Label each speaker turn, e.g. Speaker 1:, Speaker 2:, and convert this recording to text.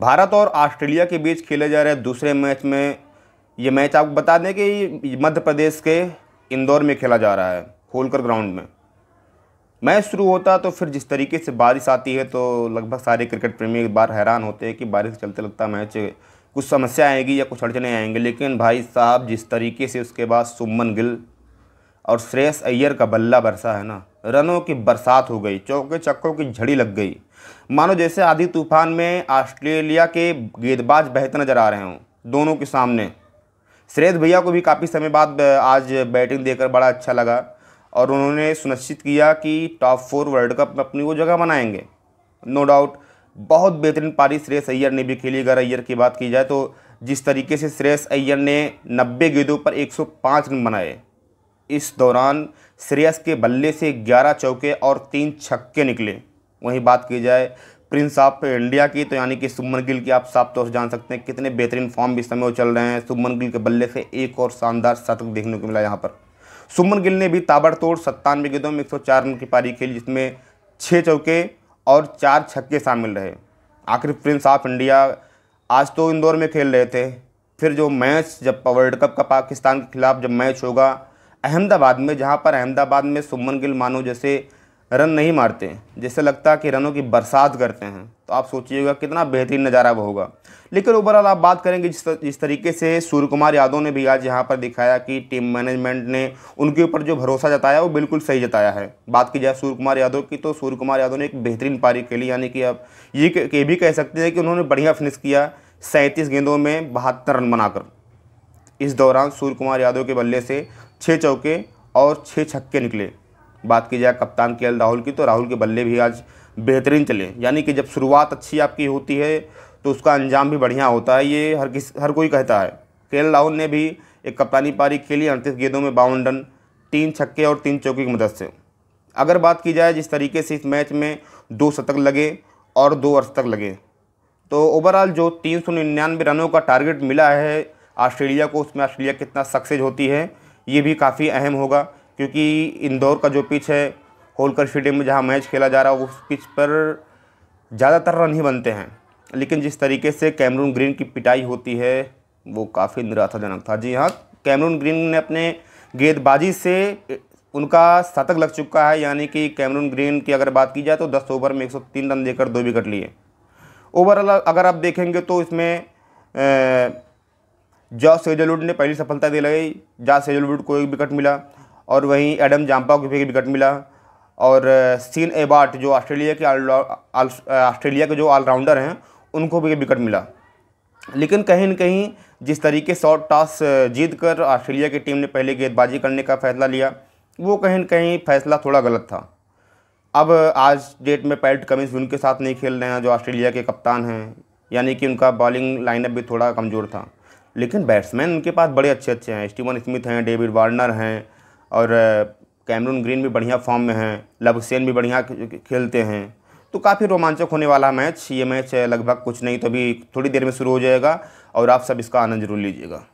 Speaker 1: भारत और ऑस्ट्रेलिया के बीच खेले जा रहे दूसरे मैच में ये मैच आपको बता दें कि मध्य प्रदेश के इंदौर में खेला जा रहा है होलकर ग्राउंड में मैच शुरू होता तो फिर जिस तरीके से बारिश आती है तो लगभग सारे क्रिकेट प्रेमी एक बार हैरान होते हैं कि बारिश चलते लगता मैच कुछ समस्या आएगी या कुछ अड़चने आएंगे लेकिन भाई साहब जिस तरीके से उसके बाद सुमन गिल और श्रेयस अय्यर का बल्ला बरसा है ना रनों की बरसात हो गई चौके चक्कों की झड़ी लग गई मानो जैसे आधी तूफान में ऑस्ट्रेलिया के गेंदबाज बहते नजर आ रहे हों दोनों के सामने श्रेयस भैया को भी काफ़ी समय बाद आज बैटिंग देकर बड़ा अच्छा लगा और उन्होंने सुनिश्चित किया कि टॉप फोर वर्ल्ड कप में अपनी वो जगह बनाएंगे नो डाउट बहुत बेहतरीन पारी श्रेयस अय्यर ने भी खेली अगर अय्यर की बात की जाए तो जिस तरीके से श्रेयस अय्यर ने 90 गेंदों पर 105 रन बनाए इस दौरान श्रेयस के बल्ले से 11 चौके और तीन छक्के निकले वहीं बात की जाए प्रिंस ऑफ इंडिया की तो यानी कि सुमन गिल की आप साफ तौर से जान सकते हैं कितने बेहतरीन फॉर्म भी समय चल रहे हैं सुमन गिल के बल्ले से एक और शानदार शतक देखने को मिला यहाँ पर सुमन गिल ने भी ताबड़तोड़ सत्तानवे गेंदों में एक रन की पारी खेली जिसमें छः चौके और चार छक्के शामिल रहे आखिर प्रिंस ऑफ इंडिया आज तो इंदौर में खेल रहे थे फिर जो मैच जब वर्ल्ड कप का पाकिस्तान के खिलाफ जब मैच होगा अहमदाबाद में जहाँ पर अहमदाबाद में सुमन गिल मानो जैसे रन नहीं मारते जैसे लगता है कि रनों की बरसात करते हैं तो आप सोचिएगा कितना बेहतरीन नज़ारा वो होगा लेकिन ओवरऑल आप बात करेंगे जिस जिस तरीके से सूर्य कुमार यादव ने भी आज यहाँ पर दिखाया कि टीम मैनेजमेंट ने उनके ऊपर जो भरोसा जताया वो बिल्कुल सही जताया है बात की जाए सूर्य कुमार यादव की तो सूर्य कुमार यादव ने एक बेहतरीन पारी खेली यानी कि आप ये भी कह सकते हैं कि उन्होंने बढ़िया फिनिश किया सैंतीस गेंदों में बहत्तर रन बनाकर इस दौरान सूर्य कुमार यादव के बल्ले से छः चौके और छः छक्के निकले बात की जाए कप्तान के एल राहुल की तो राहुल के बल्ले भी आज बेहतरीन चले यानी कि जब शुरुआत अच्छी आपकी होती है तो उसका अंजाम भी बढ़िया होता है ये हर किस हर कोई कहता है के एल राहुल ने भी एक कप्तानी पारी खेली अड़तीस गेंदों में बावन रन तीन छक्के और तीन चौके की मदद से अगर बात की जाए जिस तरीके से इस मैच में दो शतक लगे और दो तक लगे तो ओवरऑल जो तीन सौ निन्यानवे रनों का टारगेट मिला है ऑस्ट्रेलिया को उसमें ऑस्ट्रेलिया कितना सक्सेज होती है ये भी काफ़ी अहम होगा क्योंकि इंदौर का जो पिच है होलकर स्टेडियम में जहाँ मैच खेला जा रहा है उस पिच पर ज़्यादातर रन ही बनते हैं लेकिन जिस तरीके से कैमरून ग्रीन की पिटाई होती है वो काफ़ी निराशाजनक था जी हाँ कैमरून ग्रीन ने अपने गेंदबाजी से उनका शतक लग चुका है यानी कि कैमरून ग्रीन की अगर बात की जाए तो 10 ओवर में 103 रन देकर दो विकेट लिए ओवरऑल अगर आप देखेंगे तो इसमें जॉ सेजलवुड ने पहली सफलता दिलाई जॉ सेजलवुड को एक विकेट मिला और वहीं एडम जाम्पा को भी एक विकेट मिला और सीन एबार्ट जो ऑस्ट्रेलिया के ऑस्ट्रेलिया के जो ऑलराउंडर हैं उनको भी एक विकेट मिला लेकिन कहीं न कहीं जिस तरीके से टॉस जीत कर ऑस्ट्रेलिया की टीम ने पहले गेंदबाजी करने का फैसला लिया वो कहीं न कहीं फैसला थोड़ा गलत था अब आज डेट में पैल्ट कमिंस उनके साथ नहीं खेल रहे हैं जो ऑस्ट्रेलिया के कप्तान हैं यानी कि उनका बॉलिंग लाइनअप भी थोड़ा कमज़ोर था लेकिन बैट्समैन उनके पास बड़े अच्छे अच्छे हैं स्टीवन स्मिथ हैं डेविड वार्नर हैं और कैमरून ग्रीन भी बढ़िया फॉर्म में हैं लबसेन भी बढ़िया खेलते हैं तो काफ़ी रोमांचक होने वाला मैच ये मैच लगभग कुछ नहीं तो अभी थोड़ी देर में शुरू हो जाएगा और आप सब इसका आनंद जरूर लीजिएगा